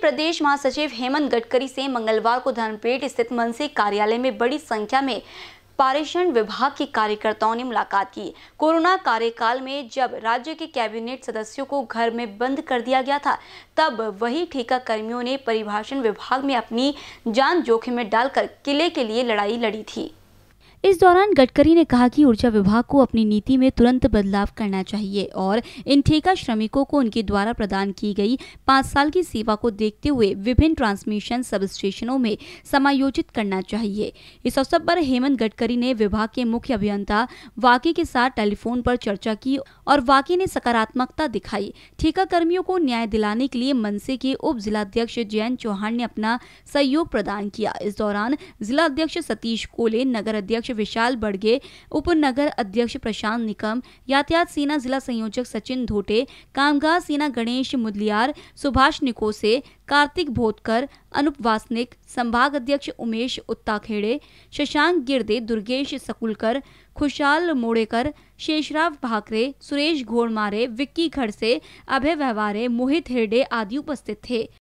प्रदेश महासचिव हेमंत गडकरी से मंगलवार को धर्मपेट स्थित मनसे कार्यालय में बड़ी संख्या में पारेषण विभाग के कार्यकर्ताओं ने मुलाकात की कोरोना कार्यकाल में जब राज्य के कैबिनेट सदस्यों को घर में बंद कर दिया गया था तब वही ठेका कर्मियों ने परिभाषण विभाग में अपनी जान जोखिम में डालकर किले के लिए लड़ाई लड़ी थी इस दौरान गडकरी ने कहा कि ऊर्जा विभाग को अपनी नीति में तुरंत बदलाव करना चाहिए और इन ठेका श्रमिकों को उनके द्वारा प्रदान की गई पाँच साल की सेवा को देखते हुए विभिन्न ट्रांसमिशन सब स्टेशनों में समायोजित करना चाहिए इस अवसर पर हेमंत गडकरी ने विभाग के मुख्य अभियंता वाकी के साथ टेलीफोन पर चर्चा की और वाकी ने सकारात्मकता दिखाई ठेका कर्मियों को न्याय दिलाने के लिए मनसे के उप जिलाध्यक्ष जयंत चौहान ने अपना सहयोग प्रदान किया इस दौरान जिला अध्यक्ष सतीश कोले नगर अध्यक्ष अध्यक्ष विशाल बड़गे उपनगर अध्यक्ष प्रशांत निकम यातायात सेना जिला संयोजक सचिन धोटे कामगार सेना गणेश मुदलियार सुभाष निकोसे कार्तिक भोतकर अनुप वासनिक संभाग अध्यक्ष उमेश उत्ताखेड़े शशांक गिरदे दुर्गेश सकुलकर खुशाल मोड़ेकर शेषराव भाकरे सुरेश घोड़मारे विक्की खड़से अभय व्यवहारे मोहित हिरडे आदि उपस्थित थे